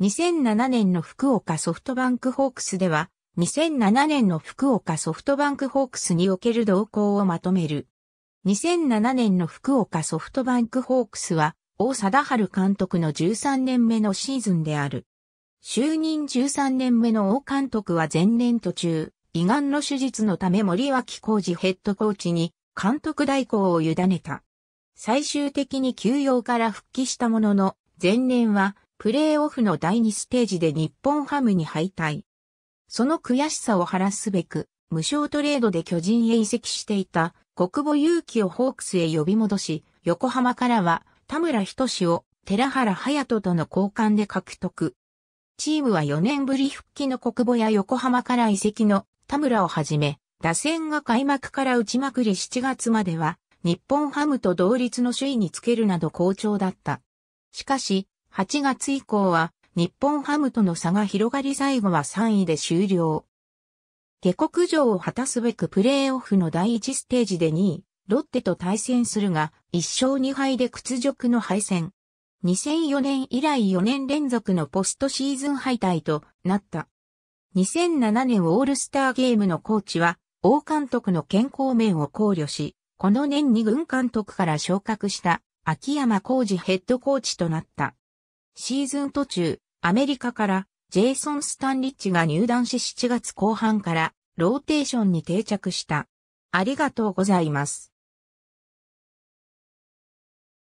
2007年の福岡ソフトバンクホークスでは、2007年の福岡ソフトバンクホークスにおける動向をまとめる。2007年の福岡ソフトバンクホークスは、大貞治監督の13年目のシーズンである。就任13年目の王監督は前年途中、胃がんの手術のため森脇浩二ヘッドコーチに監督代行を委ねた。最終的に休養から復帰したものの、前年はプレーオフの第2ステージで日本ハムに敗退。その悔しさを晴らすべく、無償トレードで巨人へ移籍していた国母勇気をホークスへ呼び戻し、横浜からは田村仁を寺原隼人との交換で獲得。チームは4年ぶり復帰の国母や横浜から移籍の田村をはじめ、打線が開幕から打ちまくり7月までは日本ハムと同率の首位につけるなど好調だった。しかし、8月以降は日本ハムとの差が広がり最後は3位で終了。下克上を果たすべくプレーオフの第1ステージで2位、ロッテと対戦するが、1勝2敗で屈辱の敗戦。2004年以来4年連続のポストシーズン敗退となった。2007年オールスターゲームのコーチは、王監督の健康面を考慮し、この年に軍監督から昇格した秋山浩二ヘッドコーチとなった。シーズン途中、アメリカからジェイソン・スタンリッチが入団し7月後半からローテーションに定着した。ありがとうございます。